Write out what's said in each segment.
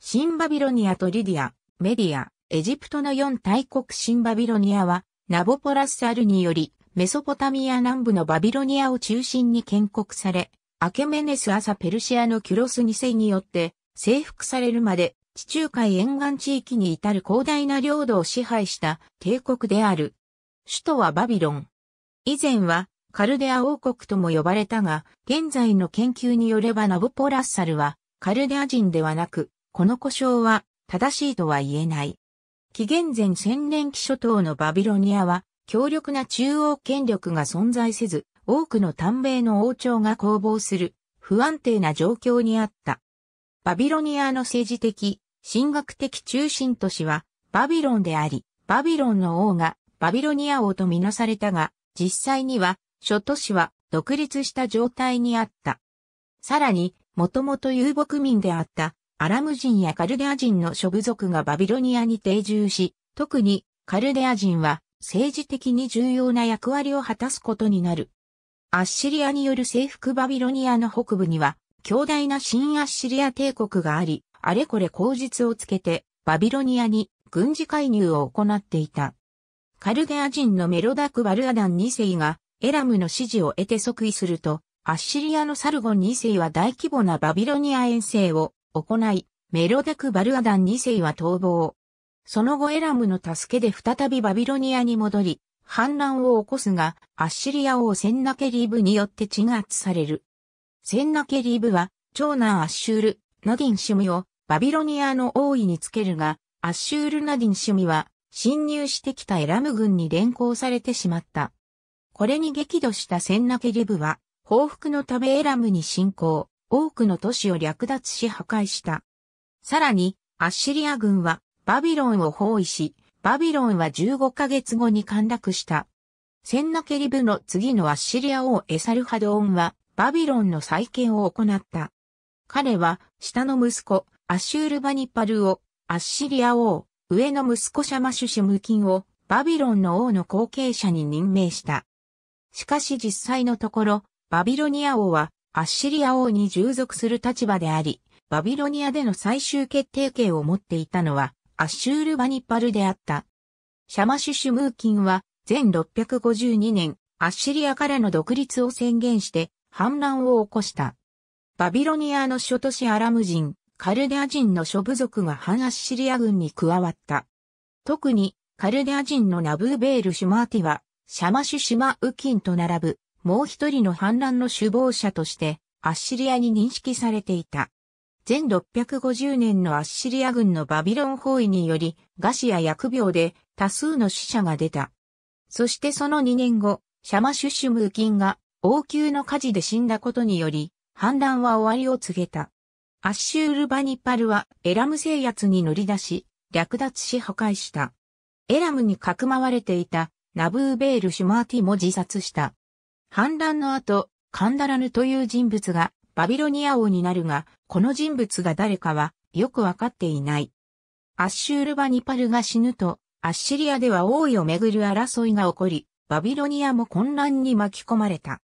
シンバビロニアとリディア、メディア、エジプトの4大国シンバビロニアは、ナボポラスアルにより、メソポタミア南部のバビロニアを中心に建国され、アケメネス朝ペルシアのキュロス2世によって征服されるまで地中海沿岸地域に至る広大な領土を支配した帝国である。首都はバビロン。以前はカルデア王国とも呼ばれたが、現在の研究によればナボポラッサルはカルデア人ではなくこの故障は正しいとは言えない。紀元前千年期諸島のバビロニアは強力な中央権力が存在せず、多くの短命の王朝が攻防する不安定な状況にあった。バビロニアの政治的、神学的中心都市はバビロンであり、バビロンの王がバビロニア王とみなされたが、実際には諸都市は独立した状態にあった。さらに、もともと遊牧民であったアラム人やカルデア人の諸部族がバビロニアに定住し、特にカルデア人は政治的に重要な役割を果たすことになる。アッシリアによる征服バビロニアの北部には、強大な新アッシリア帝国があり、あれこれ口実をつけて、バビロニアに軍事介入を行っていた。カルデア人のメロダク・バルアダン2世が、エラムの支持を得て即位すると、アッシリアのサルゴン2世は大規模なバビロニア遠征を行い、メロデク・バルアダン2世は逃亡。その後エラムの助けで再びバビロニアに戻り、反乱を起こすが、アッシリア王センナケリーブによって鎮圧される。センナケリーブは、長男アッシュール、ナディンシムをバビロニアの王位につけるが、アッシュール・ナディンシムは、侵入してきたエラム軍に連行されてしまった。これに激怒したセンナケリブは、報復のためエラムに侵攻。多くの都市を略奪し破壊した。さらに、アッシリア軍はバビロンを包囲し、バビロンは15ヶ月後に陥落した。センナケリブの次のアッシリア王エサルハドオンはバビロンの再建を行った。彼は下の息子アッシュールバニパルをアッシリア王、上の息子シャマシュシムキンをバビロンの王の後継者に任命した。しかし実際のところ、バビロニア王はアッシリア王に従属する立場であり、バビロニアでの最終決定権を持っていたのは、アッシュール・バニッパルであった。シャマシュ・シュムーキンは、全652年、アッシリアからの独立を宣言して、反乱を起こした。バビロニアの諸都市アラム人、カルデア人の諸部族が反アッシリア軍に加わった。特に、カルデア人のナブーベール・シュマーティは、シャマシュ・シュマウキンと並ぶもう一人の反乱の首謀者としてアッシリアに認識されていた。前650年のアッシリア軍のバビロン包囲により、餓死や疫病で多数の死者が出た。そしてその2年後、シャマシュシュムーキンが王宮の火事で死んだことにより、反乱は終わりを告げた。アッシュールバニパルはエラム制圧に乗り出し、略奪し破壊した。エラムにかくまわれていたナブーベール・シュマーティも自殺した。反乱の後、カンダラヌという人物がバビロニア王になるが、この人物が誰かはよくわかっていない。アッシュールバニパルが死ぬと、アッシリアでは王位をめぐる争いが起こり、バビロニアも混乱に巻き込まれた。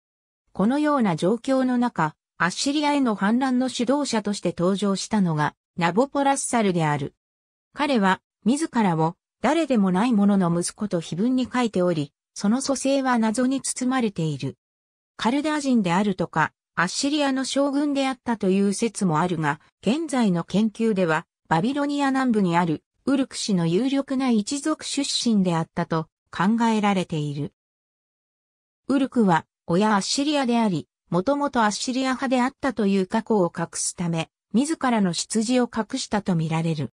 このような状況の中、アッシリアへの反乱の主導者として登場したのが、ナボポラッサルである。彼は、自らを、誰でもない者の息子と非文に書いており、その蘇生は謎に包まれている。カルダー人であるとか、アッシリアの将軍であったという説もあるが、現在の研究では、バビロニア南部にあるウルク氏の有力な一族出身であったと考えられている。ウルクは親アッシリアであり、もともとアッシリア派であったという過去を隠すため、自らの出自を隠したとみられる。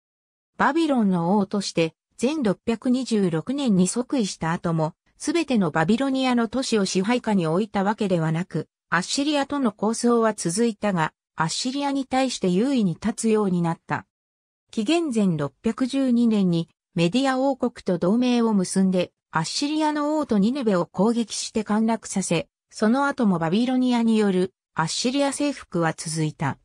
バビロンの王として、全626年に即位した後も、すべてのバビロニアの都市を支配下に置いたわけではなく、アッシリアとの構想は続いたが、アッシリアに対して優位に立つようになった。紀元前612年にメディア王国と同盟を結んで、アッシリアの王とニネベを攻撃して陥落させ、その後もバビロニアによるアッシリア征服は続いた。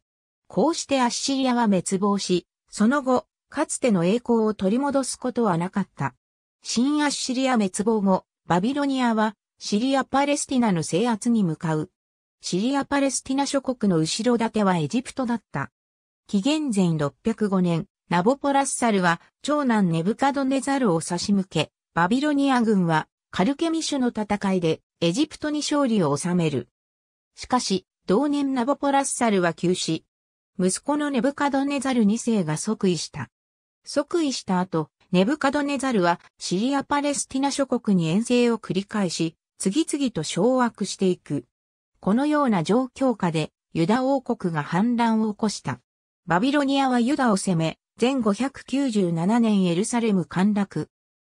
こうしてアッシリアは滅亡し、その後、かつての栄光を取り戻すことはなかった。新アッシリア滅亡後、バビロニアはシリア・パレスティナの制圧に向かう。シリア・パレスティナ諸国の後ろ盾はエジプトだった。紀元前605年、ナボポラッサルは長男ネブカドネザルを差し向け、バビロニア軍はカルケミシュの戦いでエジプトに勝利を収める。しかし、同年ナボポラッサルは急死。息子のネブカドネザル2世が即位した。即位した後、ネブカドネザルはシリア・パレスティナ諸国に遠征を繰り返し、次々と掌握していく。このような状況下でユダ王国が反乱を起こした。バビロニアはユダを攻め、前597年エルサレム陥落。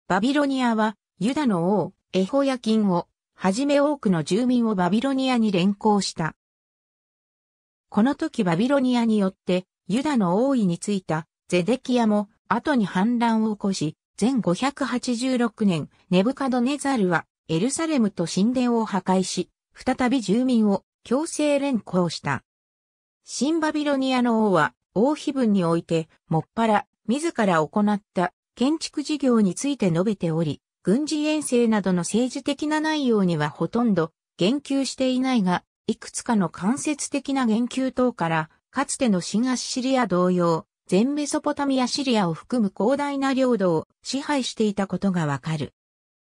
バビロニアはユダの王、エホヤキンを、はじめ多くの住民をバビロニアに連行した。この時バビロニアによってユダの王位についたゼデキアも後に反乱を起こし、全586年、ネブカドネザルはエルサレムと神殿を破壊し、再び住民を強制連行した。新バビロニアの王は、王妃分において、もっぱら、自ら行った建築事業について述べており、軍事遠征などの政治的な内容にはほとんど言及していないが、いくつかの間接的な言及等から、かつての東シリア同様、全メソポタミアシリアを含む広大な領土を支配していたことがわかる。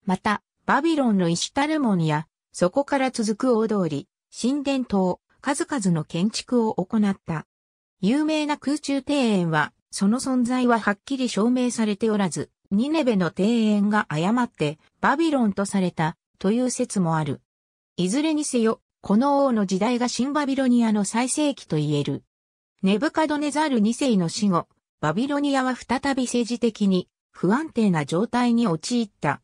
また、バビロンのイシタルモンや、そこから続く大通り、神殿塔、数々の建築を行った。有名な空中庭園は、その存在ははっきり証明されておらず、ニネベの庭園が誤ってバビロンとされたという説もある。いずれにせよ、この王の時代が新バビロニアの最盛期と言える。ネブカドネザル2世の死後、バビロニアは再び政治的に不安定な状態に陥った。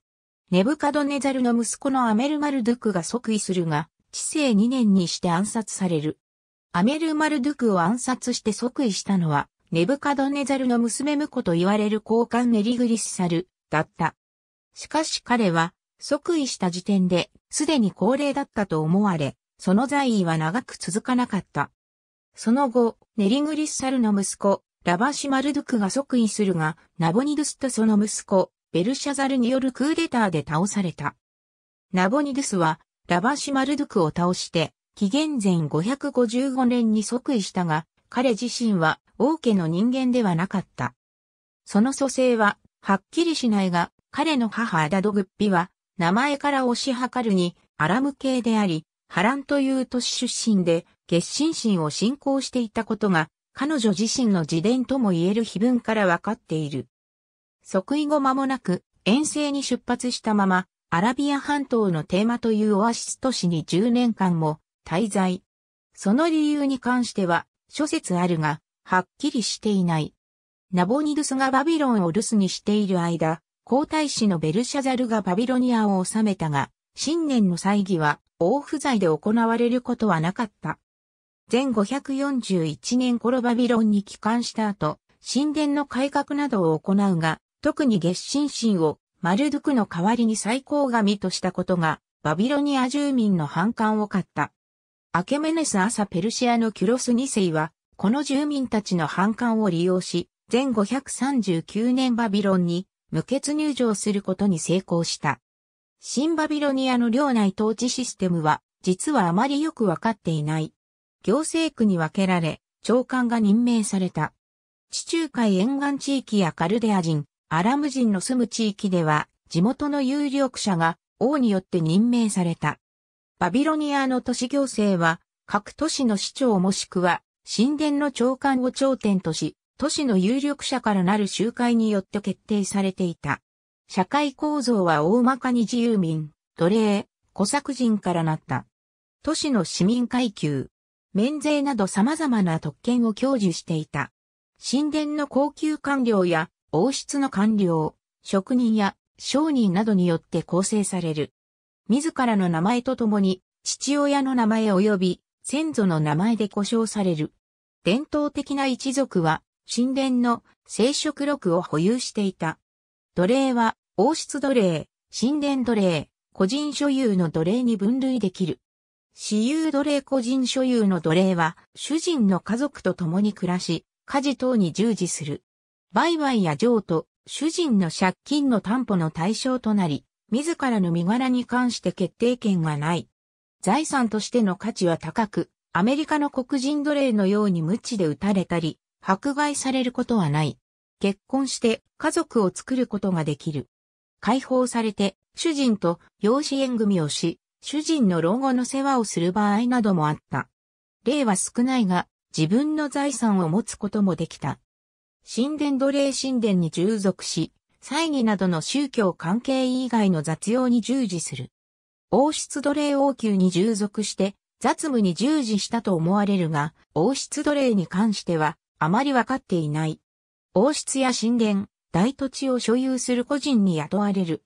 ネブカドネザルの息子のアメルマルドゥクが即位するが、治世2年にして暗殺される。アメルマルドゥクを暗殺して即位したのは、ネブカドネザルの娘婿と言われる高官ネリグリスサルだった。しかし彼は、即位した時点で、すでに高齢だったと思われ、その在位は長く続かなかった。その後、ネリグリッサルの息子、ラバシマルドゥクが即位するが、ナボニドゥスとその息子、ベルシャザルによるクーデターで倒された。ナボニドゥスは、ラバシマルドゥクを倒して、紀元前555年に即位したが、彼自身は王家の人間ではなかった。その蘇生は、はっきりしないが、彼の母アダドグッピは、名前から推し量るに、アラム系であり、波乱という都市出身で、月心神を信仰していたことが、彼女自身の自伝とも言える碑文からわかっている。即位後間もなく、遠征に出発したまま、アラビア半島のテーマというオアシス都市に10年間も滞在。その理由に関しては、諸説あるが、はっきりしていない。ナボニドゥスがバビロンを留守にしている間、皇太子のベルシャザルがバビロニアを治めたが、新年の祭儀は、大不在で行われることはなかった。前541年頃バビロンに帰還した後、神殿の改革などを行うが、特に月神神をマルドゥクの代わりに最高神としたことが、バビロニア住民の反感を買った。アケメネス朝ペルシアのキュロス2世は、この住民たちの反感を利用し、前539年バビロンに無血入場することに成功した。新バビロニアの領内統治システムは、実はあまりよくわかっていない。行政区に分けられ、長官が任命された。地中海沿岸地域やカルデア人、アラム人の住む地域では、地元の有力者が王によって任命された。バビロニアの都市行政は、各都市の市長もしくは、神殿の長官を頂点とし、都市の有力者からなる集会によって決定されていた。社会構造は大まかに自由民、奴隷、小作人からなった。都市の市民階級、免税など様々な特権を享受していた。神殿の高級官僚や王室の官僚、職人や商人などによって構成される。自らの名前とともに、父親の名前及び先祖の名前で呼称される。伝統的な一族は、神殿の聖職録を保有していた。奴隷は、王室奴隷、神殿奴隷、個人所有の奴隷に分類できる。私有奴隷個人所有の奴隷は、主人の家族と共に暮らし、家事等に従事する。売買や譲渡、主人の借金の担保の対象となり、自らの身柄に関して決定権がない。財産としての価値は高く、アメリカの黒人奴隷のように無知で撃たれたり、迫害されることはない。結婚して家族を作ることができる。解放されて、主人と養子縁組をし、主人の老後の世話をする場合などもあった。例は少ないが、自分の財産を持つこともできた。神殿奴隷神殿に従属し、祭儀などの宗教関係以外の雑用に従事する。王室奴隷王宮に従属して、雑務に従事したと思われるが、王室奴隷に関しては、あまりわかっていない。王室や神殿、大土地を所有する個人に雇われる。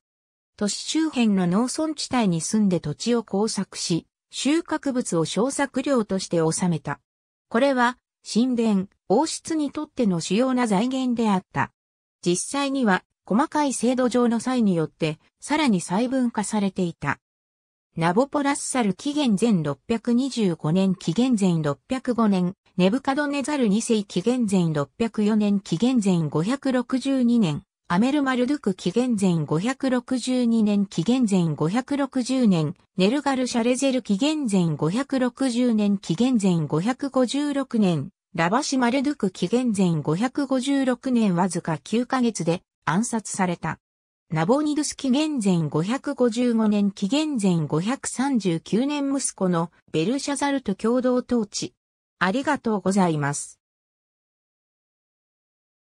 都市周辺の農村地帯に住んで土地を工作し、収穫物を小作料として納めた。これは、神殿、王室にとっての主要な財源であった。実際には、細かい制度上の際によって、さらに細分化されていた。ナボポラッサル紀元前625年紀元前605年、ネブカドネザル2世紀元前604年紀元前562年、アメルマルドゥク紀元前562年紀元前560年、ネルガル・シャレゼル紀元前560年紀元前556年、ラバシ・マルドゥク紀元前556年わずか9ヶ月で暗殺された。ナボニドゥス紀元前555年紀元前539年息子のベルシャザルと共同統治、ありがとうございます。